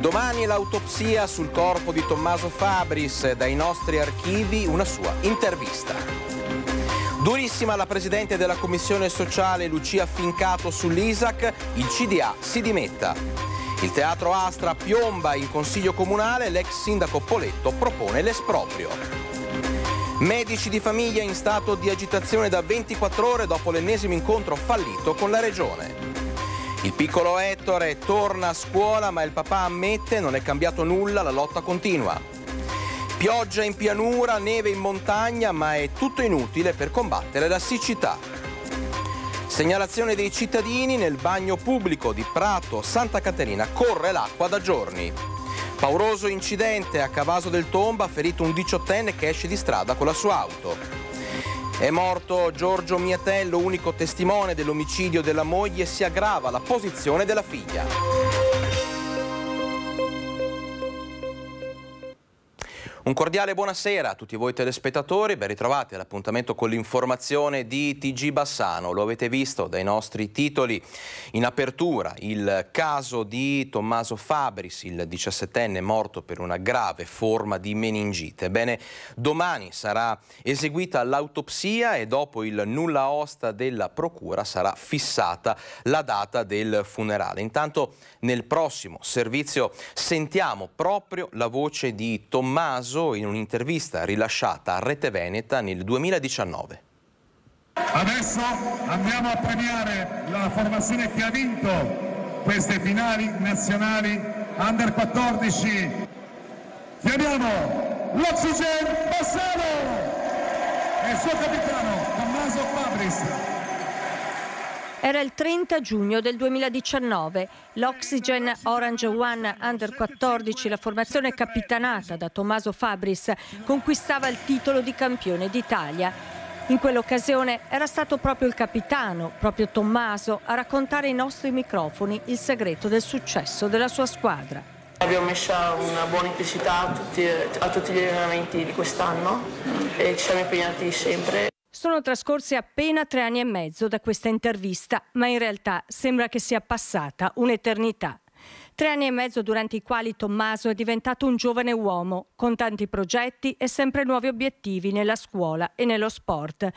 Domani l'autopsia sul corpo di Tommaso Fabris, dai nostri archivi una sua intervista. Durissima la presidente della commissione sociale Lucia Fincato sull'ISAC, il CDA si dimetta. Il teatro Astra piomba in consiglio comunale, l'ex sindaco Poletto propone l'esproprio. Medici di famiglia in stato di agitazione da 24 ore dopo l'ennesimo incontro fallito con la regione. Il piccolo Ettore torna a scuola ma il papà ammette non è cambiato nulla, la lotta continua. Pioggia in pianura, neve in montagna, ma è tutto inutile per combattere la siccità. Segnalazione dei cittadini nel bagno pubblico di Prato, Santa Caterina, corre l'acqua da giorni. Pauroso incidente a Cavaso del Tomba ferito un diciottenne che esce di strada con la sua auto. È morto Giorgio Miatello, unico testimone dell'omicidio della moglie, e si aggrava la posizione della figlia. Un cordiale buonasera a tutti voi telespettatori, ben ritrovati all'appuntamento con l'informazione di TG Bassano. Lo avete visto dai nostri titoli in apertura, il caso di Tommaso Fabris, il 17enne morto per una grave forma di meningite. Bene, domani sarà eseguita l'autopsia e dopo il nulla osta della procura sarà fissata la data del funerale. Intanto nel prossimo servizio sentiamo proprio la voce di Tommaso Maso in un'intervista rilasciata a Rete Veneta nel 2019. Adesso andiamo a premiare la formazione che ha vinto queste finali nazionali under 14. Chiamiamo l'Oxygen Bassano e il suo capitano Tommaso Fabris. Era il 30 giugno del 2019. L'Oxygen Orange One Under 14, la formazione capitanata da Tommaso Fabris, conquistava il titolo di campione d'Italia. In quell'occasione era stato proprio il capitano, proprio Tommaso, a raccontare ai nostri microfoni il segreto del successo della sua squadra. Abbiamo messo una buona intensità a tutti, a tutti gli allenamenti di quest'anno e ci siamo impegnati sempre sono trascorsi appena tre anni e mezzo da questa intervista, ma in realtà sembra che sia passata un'eternità. Tre anni e mezzo durante i quali Tommaso è diventato un giovane uomo, con tanti progetti e sempre nuovi obiettivi nella scuola e nello sport.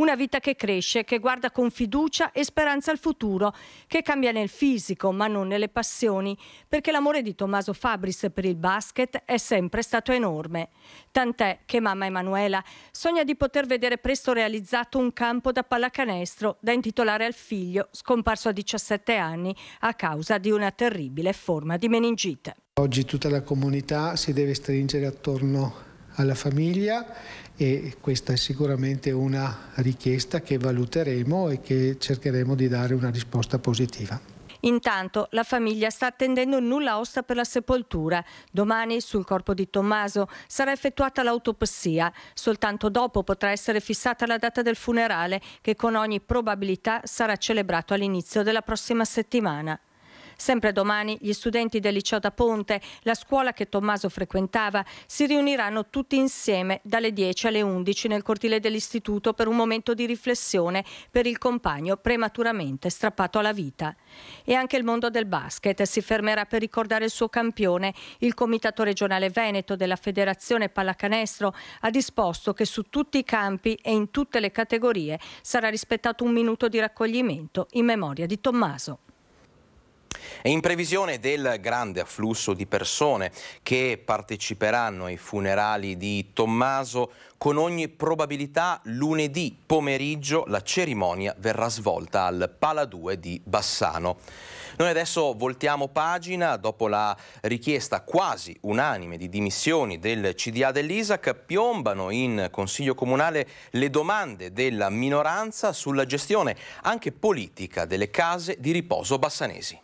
Una vita che cresce, che guarda con fiducia e speranza al futuro, che cambia nel fisico ma non nelle passioni, perché l'amore di Tommaso Fabris per il basket è sempre stato enorme. Tant'è che mamma Emanuela sogna di poter vedere presto realizzato un campo da pallacanestro da intitolare al figlio, scomparso a 17 anni a causa di una terribile forma di meningite. Oggi tutta la comunità si deve stringere attorno alla famiglia e questa è sicuramente una richiesta che valuteremo e che cercheremo di dare una risposta positiva. Intanto la famiglia sta attendendo il nulla osta per la sepoltura. Domani sul corpo di Tommaso sarà effettuata l'autopsia. Soltanto dopo potrà essere fissata la data del funerale che con ogni probabilità sarà celebrato all'inizio della prossima settimana. Sempre domani gli studenti del liceo da Ponte, la scuola che Tommaso frequentava, si riuniranno tutti insieme dalle 10 alle 11 nel cortile dell'istituto per un momento di riflessione per il compagno prematuramente strappato alla vita. E anche il mondo del basket si fermerà per ricordare il suo campione. Il Comitato regionale Veneto della Federazione Pallacanestro ha disposto che su tutti i campi e in tutte le categorie sarà rispettato un minuto di raccoglimento in memoria di Tommaso. E in previsione del grande afflusso di persone che parteciperanno ai funerali di Tommaso, con ogni probabilità lunedì pomeriggio la cerimonia verrà svolta al Pala 2 di Bassano. Noi adesso voltiamo pagina, dopo la richiesta quasi unanime di dimissioni del CDA dell'ISAC, piombano in Consiglio Comunale le domande della minoranza sulla gestione anche politica delle case di riposo bassanesi.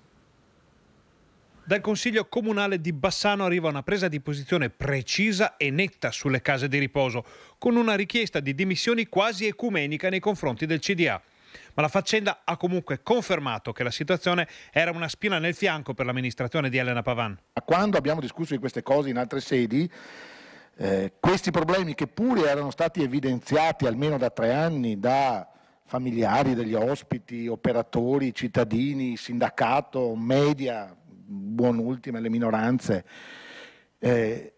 Dal Consiglio Comunale di Bassano arriva una presa di posizione precisa e netta sulle case di riposo, con una richiesta di dimissioni quasi ecumenica nei confronti del CDA. Ma la faccenda ha comunque confermato che la situazione era una spina nel fianco per l'amministrazione di Elena Pavan. Quando abbiamo discusso di queste cose in altre sedi, eh, questi problemi che pure erano stati evidenziati almeno da tre anni da familiari degli ospiti, operatori, cittadini, sindacato, media, buon ultimo le minoranze, eh,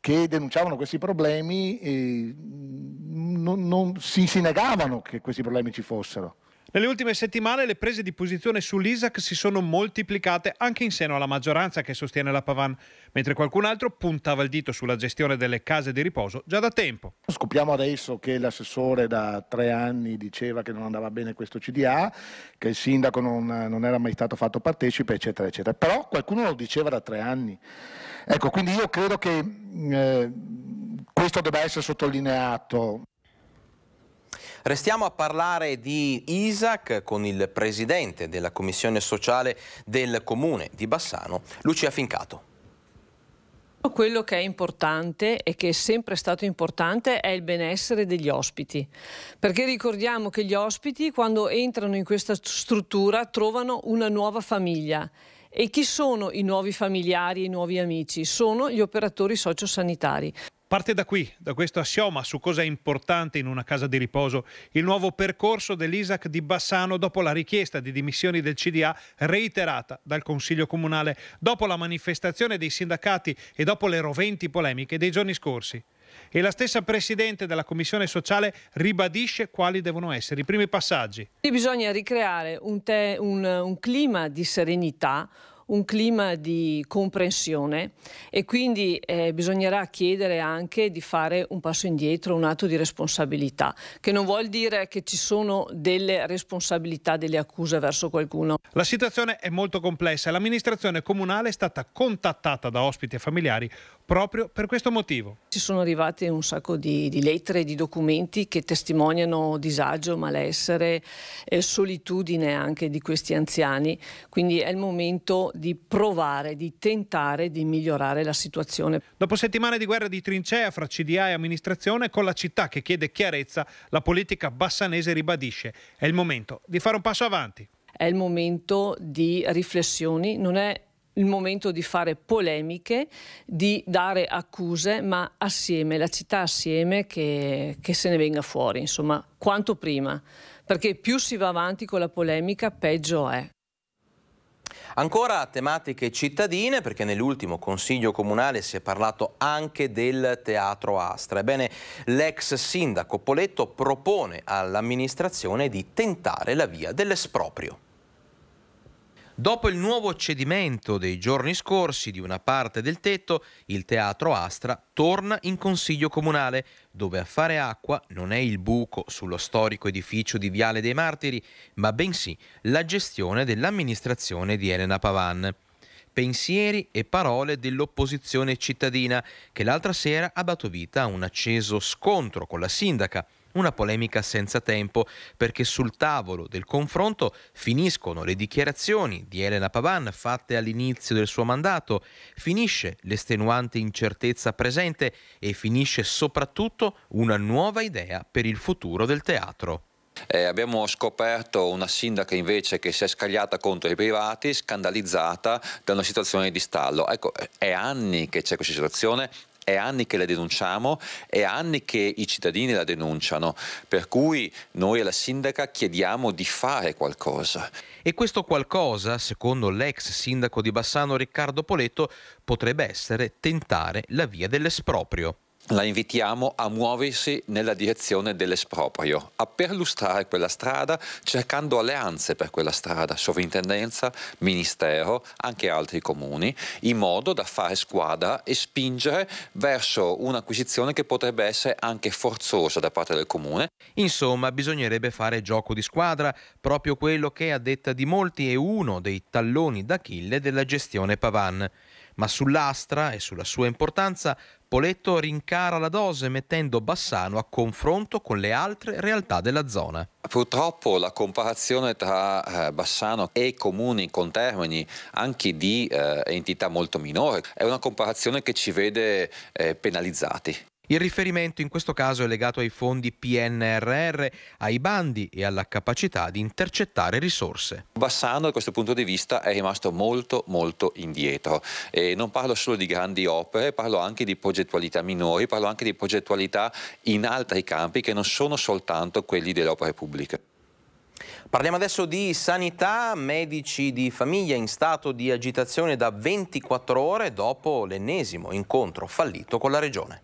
che denunciavano questi problemi, eh, non, non, si, si negavano che questi problemi ci fossero. Nelle ultime settimane le prese di posizione sull'ISAC si sono moltiplicate anche in seno alla maggioranza che sostiene la Pavan, mentre qualcun altro puntava il dito sulla gestione delle case di riposo già da tempo. Scopriamo adesso che l'assessore da tre anni diceva che non andava bene questo CDA, che il sindaco non, non era mai stato fatto partecipe, eccetera, eccetera. Però qualcuno lo diceva da tre anni. Ecco, quindi io credo che eh, questo debba essere sottolineato. Restiamo a parlare di Isaac con il presidente della commissione sociale del comune di Bassano, Lucia Fincato. Quello che è importante e che è sempre stato importante è il benessere degli ospiti, perché ricordiamo che gli ospiti quando entrano in questa struttura trovano una nuova famiglia e chi sono i nuovi familiari, e i nuovi amici? Sono gli operatori sociosanitari. Parte da qui, da questo assioma su cosa è importante in una casa di riposo, il nuovo percorso dell'ISAC di Bassano dopo la richiesta di dimissioni del CDA reiterata dal Consiglio Comunale, dopo la manifestazione dei sindacati e dopo le roventi polemiche dei giorni scorsi e la stessa Presidente della Commissione sociale ribadisce quali devono essere i primi passaggi. E bisogna ricreare un, te, un, un clima di serenità, un clima di comprensione e quindi eh, bisognerà chiedere anche di fare un passo indietro, un atto di responsabilità, che non vuol dire che ci sono delle responsabilità, delle accuse verso qualcuno. La situazione è molto complessa. L'amministrazione comunale è stata contattata da ospiti e familiari proprio per questo motivo. Ci sono arrivate un sacco di, di lettere e di documenti che testimoniano disagio, malessere, e solitudine anche di questi anziani, quindi è il momento di provare, di tentare di migliorare la situazione. Dopo settimane di guerra di trincea fra CDA e amministrazione, con la città che chiede chiarezza, la politica bassanese ribadisce è il momento di fare un passo avanti. È il momento di riflessioni, non è il momento di fare polemiche, di dare accuse, ma assieme, la città assieme, che, che, se ne venga fuori, insomma, quanto prima, perché più si va avanti con la polemica, peggio è. Ancora tematiche cittadine, perché nell'ultimo Consiglio Comunale si è parlato anche del Teatro Astra. Ebbene, l'ex sindaco Poletto propone all'amministrazione di tentare la via dell'esproprio. Dopo il nuovo cedimento dei giorni scorsi di una parte del tetto, il teatro Astra torna in consiglio comunale, dove a fare acqua non è il buco sullo storico edificio di Viale dei Martiri, ma bensì la gestione dell'amministrazione di Elena Pavan. Pensieri e parole dell'opposizione cittadina, che l'altra sera ha dato vita a un acceso scontro con la sindaca una polemica senza tempo perché sul tavolo del confronto finiscono le dichiarazioni di Elena Pavan fatte all'inizio del suo mandato, finisce l'estenuante incertezza presente e finisce soprattutto una nuova idea per il futuro del teatro. Eh, abbiamo scoperto una sindaca invece che si è scagliata contro i privati, scandalizzata da una situazione di stallo. Ecco, è anni che c'è questa situazione, è anni che la denunciamo, è anni che i cittadini la denunciano, per cui noi alla sindaca chiediamo di fare qualcosa. E questo qualcosa, secondo l'ex sindaco di Bassano Riccardo Poletto, potrebbe essere tentare la via dell'esproprio la invitiamo a muoversi nella direzione dell'esproprio, a perlustrare quella strada cercando alleanze per quella strada, sovrintendenza, ministero, anche altri comuni, in modo da fare squadra e spingere verso un'acquisizione che potrebbe essere anche forzosa da parte del comune. Insomma, bisognerebbe fare gioco di squadra, proprio quello che a detta di molti è uno dei talloni d'Achille della gestione Pavan ma sull'Astra e sulla sua importanza Spoleto rincara la dose mettendo Bassano a confronto con le altre realtà della zona. Purtroppo la comparazione tra eh, Bassano e comuni con termini anche di eh, entità molto minore è una comparazione che ci vede eh, penalizzati. Il riferimento in questo caso è legato ai fondi PNRR, ai bandi e alla capacità di intercettare risorse. Bassano da questo punto di vista è rimasto molto molto indietro e non parlo solo di grandi opere, parlo anche di progettualità minori, parlo anche di progettualità in altri campi che non sono soltanto quelli delle opere pubbliche. Parliamo adesso di sanità, medici di famiglia in stato di agitazione da 24 ore dopo l'ennesimo incontro fallito con la regione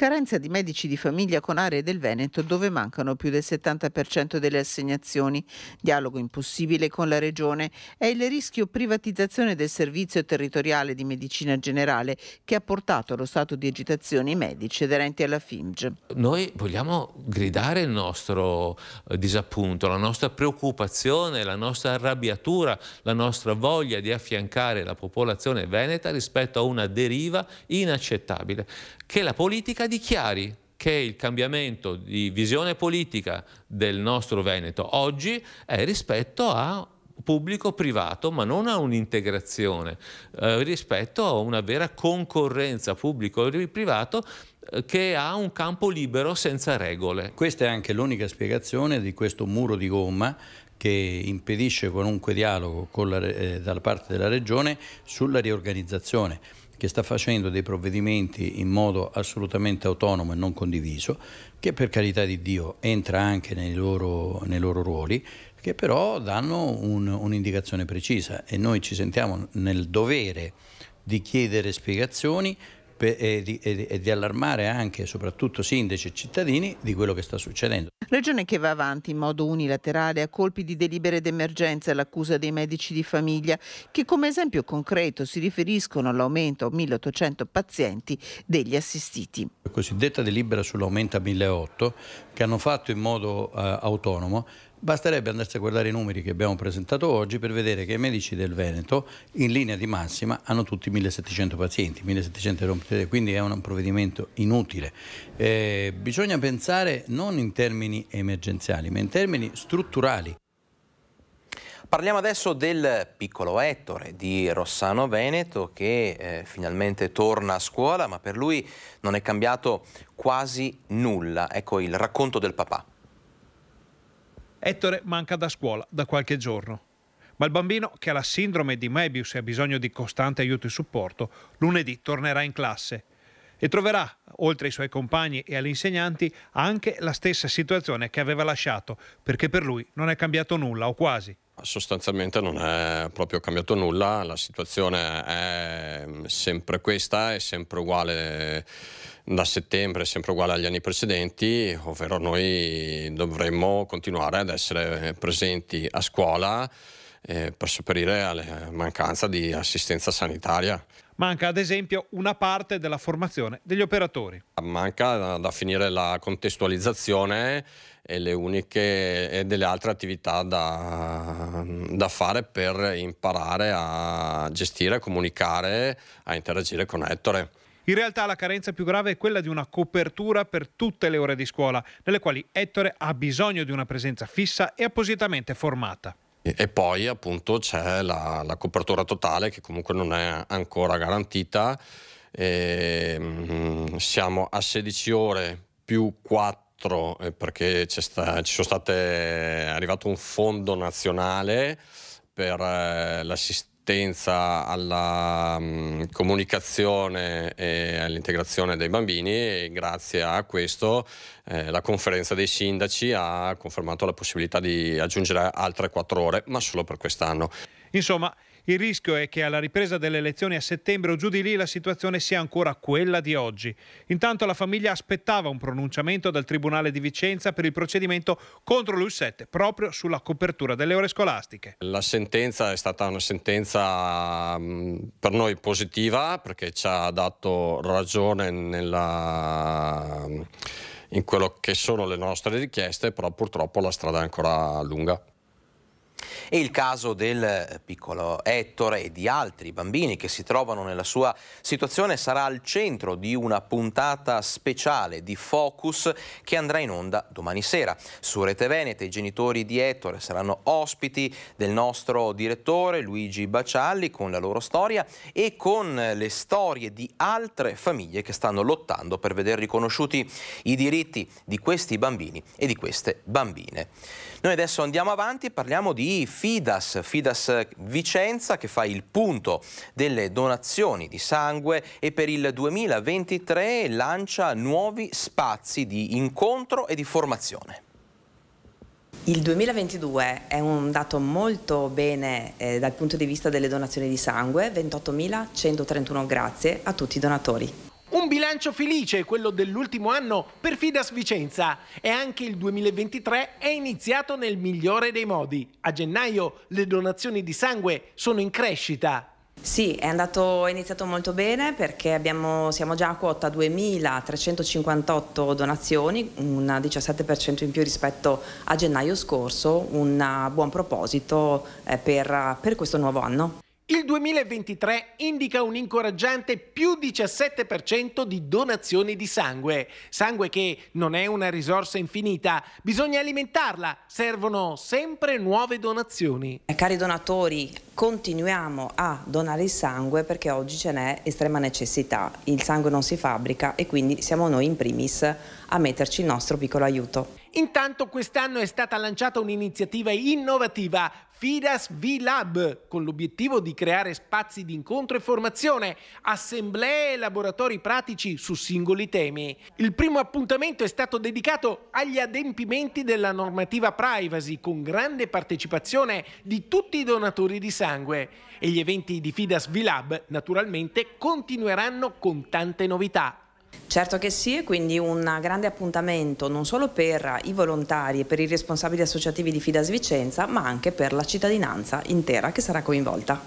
carenza di medici di famiglia con aree del Veneto dove mancano più del 70% delle assegnazioni, dialogo impossibile con la Regione è il rischio privatizzazione del servizio territoriale di medicina generale che ha portato allo stato di agitazione i medici aderenti alla FIMG. Noi vogliamo gridare il nostro eh, disappunto, la nostra preoccupazione, la nostra arrabbiatura, la nostra voglia di affiancare la popolazione veneta rispetto a una deriva inaccettabile che la politica dichiari che il cambiamento di visione politica del nostro Veneto oggi è rispetto a pubblico-privato, ma non a un'integrazione, eh, rispetto a una vera concorrenza pubblico-privato eh, che ha un campo libero senza regole. Questa è anche l'unica spiegazione di questo muro di gomma che impedisce qualunque dialogo la, eh, dalla parte della Regione sulla riorganizzazione che sta facendo dei provvedimenti in modo assolutamente autonomo e non condiviso, che per carità di Dio entra anche nei loro, nei loro ruoli, che però danno un, un'indicazione precisa e noi ci sentiamo nel dovere di chiedere spiegazioni e di, e, di, e di, allarmare anche e soprattutto sindaci e cittadini di quello che sta succedendo. Regione che va avanti in modo unilaterale a colpi di delibere d'emergenza l'accusa dei medici di famiglia che come esempio concreto si riferiscono all'aumento a 1800 pazienti degli assistiti. La cosiddetta delibera sull'aumento a 1800 che hanno fatto in modo eh, autonomo Basterebbe andarsi a guardare i numeri che abbiamo presentato oggi per vedere che i medici del Veneto in linea di massima hanno tutti 1700 pazienti, 1700 rompite, quindi è un provvedimento inutile. Eh, bisogna pensare non in termini emergenziali, ma in termini strutturali. Parliamo adesso del piccolo Ettore di Rossano Veneto che eh, finalmente torna a scuola, ma per lui non è cambiato quasi nulla. Ecco il racconto del papà. Ettore manca da scuola da qualche giorno. Ma il bambino, che ha la sindrome di Mebius e ha bisogno di costante aiuto e supporto, lunedì tornerà in classe e troverà, oltre ai suoi compagni e agli insegnanti, anche la stessa situazione che aveva lasciato, perché per lui non è cambiato nulla o quasi sostanzialmente non è proprio cambiato nulla, la situazione è mm, sempre questa, è sempre uguale da settembre, è sempre uguale agli anni precedenti, ovvero noi dovremmo continuare ad essere presenti a scuola eh, per sopperire alla mancanza di assistenza sanitaria. Manca ad esempio una parte della formazione degli operatori. Manca da finire la contestualizzazione e le uniche e delle altre attività da, da fare per imparare a gestire, a comunicare, a interagire con Ettore. In realtà la carenza più grave è quella di una copertura per tutte le ore di scuola, nelle quali Ettore ha bisogno di una presenza fissa e appositamente formata. E poi appunto c'è la, la copertura totale che comunque non è ancora garantita. E, ehm, siamo a 16 ore più 4 eh, perché sta, ci sono state, è arrivato un fondo nazionale per eh, l'assistenza assistenza alla mh, mm, comunicazione e all'integrazione dei bambini e grazie a questo eh, la conferenza dei sindaci ha confermato la possibilità di aggiungere altre quattro ore, ma solo per quest'anno. Insomma, il rischio è che alla ripresa delle elezioni a settembre o giù di lì la situazione sia ancora quella di oggi. Intanto la famiglia aspettava un pronunciamento dal Tribunale di Vicenza per il procedimento contro l'U7 proprio sulla copertura delle ore scolastiche. La sentenza è stata una sentenza mm, per noi positiva perché ci ha dato ragione nella mm, in quello che sono le nostre richieste, però purtroppo la strada è ancora lunga. E il caso del piccolo Ettore e di altri bambini che si trovano nella sua situazione sarà al centro di una puntata speciale di Focus che andrà in onda domani sera. Su Rete Venete i genitori di Ettore saranno ospiti del nostro direttore Luigi Bacialli con la loro storia e con le storie di altre famiglie che stanno lottando per vedere riconosciuti i diritti di questi bambini e di queste bambine. Noi adesso andiamo avanti e parliamo di Fidas, Fidas Vicenza che fa il punto delle donazioni di sangue e per il 2023 lancia nuovi spazi di incontro e di formazione. Il 2022 è un dato molto bene eh, dal punto di vista delle donazioni di sangue, 28.131 grazie a tutti i donatori. Un bilancio felice, quello dell'ultimo anno per Fidas Vicenza e anche il 2023 è iniziato nel migliore dei modi. A gennaio le donazioni di sangue sono in crescita. Sì, è, andato, è iniziato molto bene perché abbiamo, siamo già a quota 2.358 donazioni, un 17% in più rispetto a gennaio scorso, un buon proposito eh, per, per questo nuovo anno. Il 2023 indica un incoraggiante più 17% di donazioni di sangue. Sangue che non è una risorsa infinita, bisogna alimentarla, servono sempre nuove donazioni. Eh, cari donatori, continuiamo a donare il sangue perché oggi ce n'è estrema necessità. Il sangue non si fabbrica e quindi siamo noi in primis a metterci il nostro piccolo aiuto. Intanto quest'anno è stata lanciata un'iniziativa innovativa Fidas V-Lab con l'obiettivo di creare spazi di incontro e formazione, assemblee e laboratori pratici su singoli temi. Il primo appuntamento è stato dedicato agli adempimenti della normativa privacy con grande partecipazione di tutti i donatori di sangue e gli eventi di Fidas V-Lab naturalmente continueranno con tante novità. Certo che sì e quindi un grande appuntamento non solo per i volontari e per i responsabili associativi di Fidas Vicenza ma anche per la cittadinanza intera che sarà coinvolta.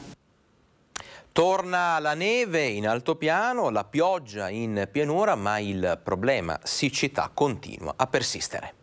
Torna la neve in altopiano, la pioggia in pianura, ma il problema siccità continua a persistere.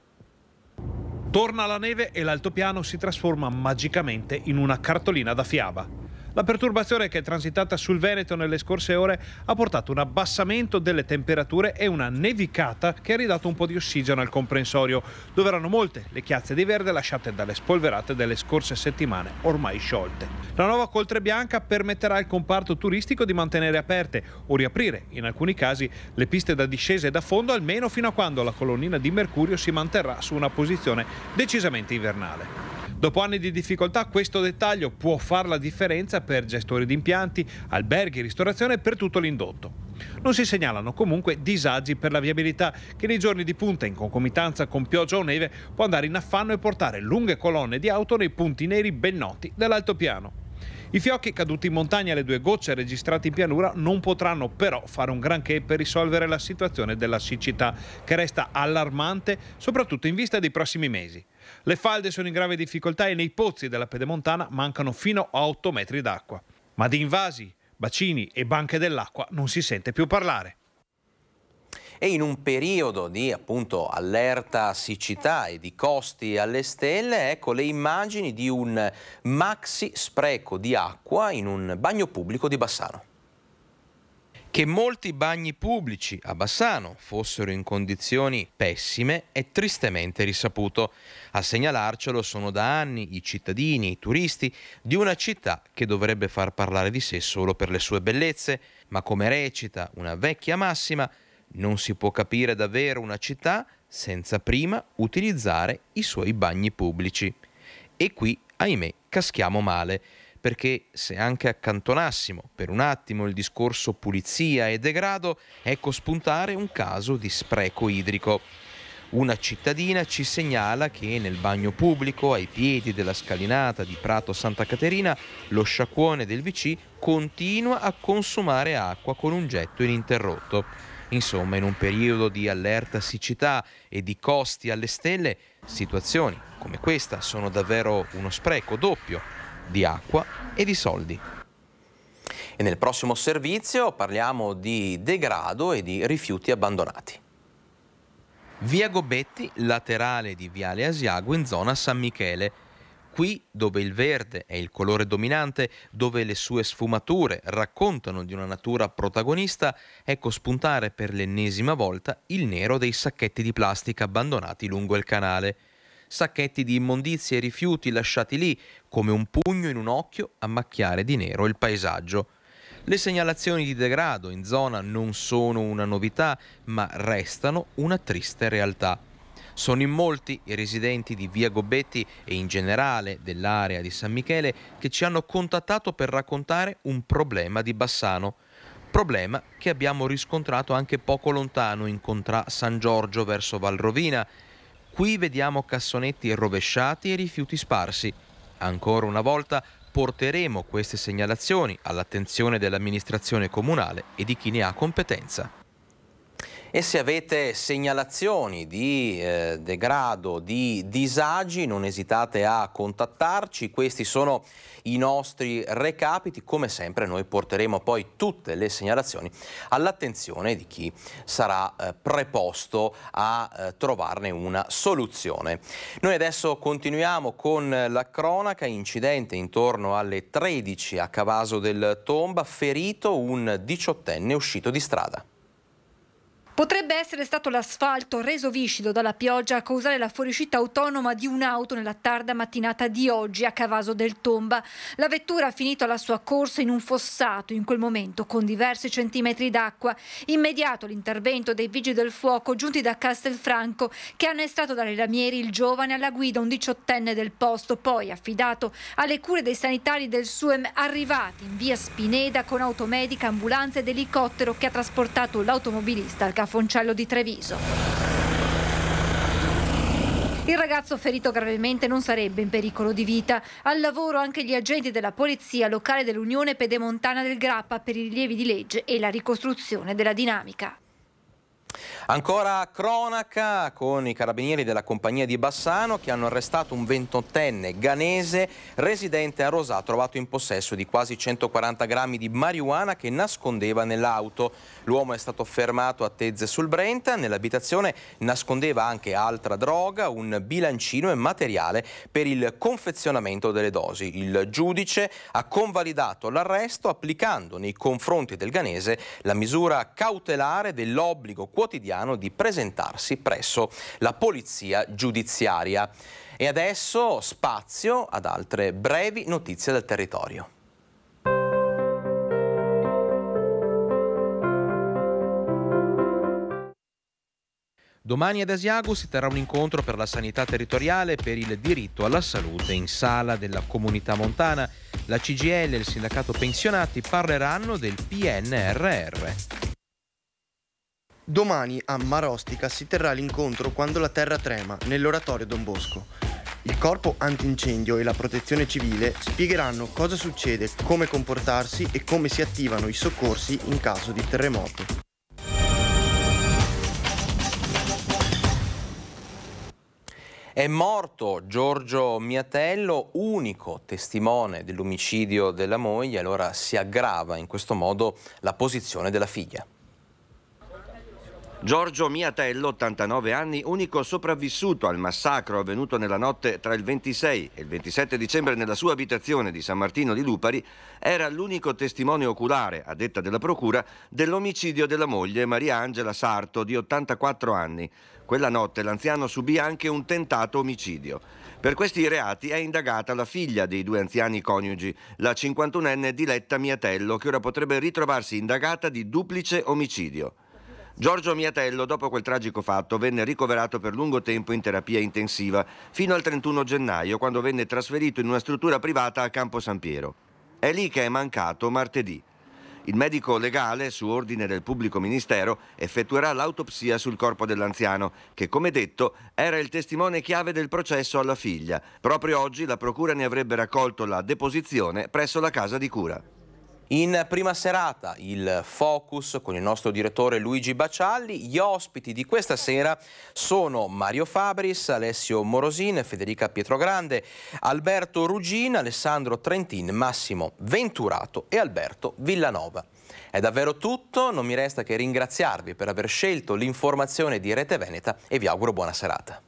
Torna la neve e l'altopiano si trasforma magicamente in una cartolina da fiaba. La perturbazione che è transitata sul Veneto nelle scorse ore ha portato un abbassamento delle temperature e una nevicata che ha ridato un po' di ossigeno al comprensorio, dove erano molte le chiazze di verde lasciate dalle spolverate delle scorse settimane ormai sciolte. La nuova coltre bianca permetterà al comparto turistico di mantenere aperte o riaprire, in alcuni casi, le piste da discesa e da fondo almeno fino a quando la colonnina di mercurio si manterrà su una posizione decisamente invernale. Dopo anni di difficoltà questo dettaglio può far la differenza per gestori di impianti, alberghi, ristorazione e per tutto l'indotto. Non si segnalano comunque disagi per la viabilità che nei giorni di punta in concomitanza con pioggia o neve può andare in affanno e portare lunghe colonne di auto nei punti neri ben noti dell'altopiano. I fiocchi caduti in montagna alle due gocce registrati in pianura non potranno però fare un granché per risolvere la situazione della siccità, che resta allarmante soprattutto in vista dei prossimi mesi. Le falde sono in grave difficoltà e nei pozzi della pedemontana mancano fino a 8 metri d'acqua. Ma di invasi, bacini e banche dell'acqua non si sente più parlare e in un periodo di appunto, allerta siccità e di costi alle stelle, ecco le immagini di un maxi spreco di acqua in un bagno pubblico di Bassano. Che molti bagni pubblici a Bassano fossero in condizioni pessime è tristemente risaputo. A segnalarcelo sono da anni i cittadini, i turisti di una città che dovrebbe far parlare di sé solo per le sue bellezze, ma come recita una vecchia massima, non si può capire davvero una città senza prima utilizzare i suoi bagni pubblici. E qui, ahimè, caschiamo male perché se anche accantonassimo per un attimo il discorso pulizia e degrado, ecco spuntare un caso di spreco idrico. Una cittadina ci segnala che nel bagno pubblico, ai piedi della scalinata di Prato Santa Caterina, lo sciacquone del VC continua a consumare acqua con un getto ininterrotto. Insomma, in un periodo di allerta siccità e di costi alle stelle, situazioni come questa sono davvero uno spreco doppio di acqua e di soldi. E nel prossimo servizio parliamo di degrado e di rifiuti abbandonati. Via Gobetti, laterale di Viale Asiago in zona San Michele. Qui dove il verde è il colore dominante, dove le sue sfumature raccontano di una natura protagonista, ecco spuntare per l'ennesima volta il nero dei sacchetti di plastica abbandonati lungo il canale sacchetti di immondizie e rifiuti lasciati lì, come un pugno in un occhio, a macchiare di nero il paesaggio. Le segnalazioni di degrado in zona non sono una novità, ma restano una triste realtà. Sono in molti i residenti di Via Gobetti e in generale dell'area di San Michele che ci hanno contattato per raccontare un problema di Bassano. Problema che abbiamo riscontrato anche poco lontano in Contra San Giorgio verso Valrovina Qui vediamo cassonetti rovesciati e rifiuti sparsi. Ancora una volta porteremo queste segnalazioni all'attenzione dell'amministrazione comunale e di chi ne ha competenza e se avete segnalazioni di eh, degrado, di disagi, non esitate a contattarci. Questi sono i nostri recapiti. Come sempre noi porteremo poi tutte le segnalazioni all'attenzione di chi sarà eh, preposto a eh, trovarne una soluzione. Noi adesso continuiamo con la cronaca incidente intorno alle 13 a Cavaso del Tomba, ferito un diciottenne uscito di strada. Potrebbe essere stato l'asfalto reso viscido dalla pioggia a causare la fuoriuscita autonoma di un'auto nella tarda mattinata di oggi a Cavaso del Tomba. La vettura ha finito la sua corsa in un fossato in quel momento con diversi centimetri d'acqua. Immediato l'intervento dei vigili del fuoco giunti da Castelfranco che hanno estratto dalle lamieri il giovane alla guida, un diciottenne del posto, poi affidato alle cure dei sanitari del SUEM arrivati in via Spineda con automedica, ambulanza ed elicottero che ha trasportato l'automobilista al caffè. Foncello di Treviso. Il ragazzo ferito gravemente non sarebbe in pericolo di vita. Al lavoro anche gli agenti della Polizia Locale dell'Unione Pedemontana del Grappa per i rilievi di legge e la ricostruzione della dinamica. Ancora cronaca con i carabinieri della compagnia di Bassano che hanno arrestato un 28enne ghanese residente a Rosà trovato in possesso di quasi 140 grammi di marijuana che nascondeva nell'auto. L'uomo è stato fermato a Tezze sul Brenta, nell'abitazione nascondeva anche altra droga, un bilancino e materiale per il confezionamento delle dosi. Il giudice ha convalidato l'arresto applicando nei confronti del ganese la misura cautelare dell'obbligo quotidiano Milano di presentarsi presso la polizia giudiziaria. E adesso spazio ad altre brevi notizie del territorio. Domani ad Asiago si terrà un incontro per la sanità territoriale e per il diritto alla salute in sala della comunità montana. La CGL e il sindacato pensionati parleranno del PNRR. Domani a Marostica si terrà l'incontro Quando la terra trema nell'oratorio Don Bosco. Il corpo antincendio e la protezione civile spiegheranno cosa succede, come comportarsi e come si attivano i soccorsi in caso di terremoto. È morto Giorgio Miatello, unico testimone dell'omicidio della moglie, allora si aggrava in questo modo la posizione della figlia. Giorgio Miatello, 89 anni, unico sopravvissuto al massacro avvenuto nella notte tra il 26 e il 27 dicembre nella sua abitazione di San Martino di Lupari, era l'unico testimone oculare, a detta della procura, dell'omicidio della moglie Maria Angela Sarto, di 84 anni. Quella notte l'anziano subì anche un tentato omicidio. Per questi reati è indagata la figlia dei due anziani coniugi, la 51enne Diletta Miatello, che ora potrebbe ritrovarsi indagata di duplice omicidio. Giorgio Miatello, dopo quel tragico fatto, venne ricoverato per lungo tempo in terapia intensiva, fino al 31 gennaio, quando venne trasferito in una struttura privata a Campo San Piero. È lì che è mancato martedì. Il medico legale, su ordine del pubblico ministero, effettuerà l'autopsia sul corpo dell'anziano, che come detto era il testimone chiave del processo alla figlia. Proprio oggi la procura ne avrebbe raccolto la deposizione presso la casa di cura. In prima serata il focus con il nostro direttore Luigi Bacialli. Gli ospiti di questa sera sono Mario Fabris, Alessio Morosin, Federica Pietrogrande, Alberto Ruggina, Alessandro Trentin, Massimo Venturato e Alberto Villanova. È davvero tutto, non mi resta che ringraziarvi per aver scelto l'informazione di Rete Veneta e vi auguro buona serata.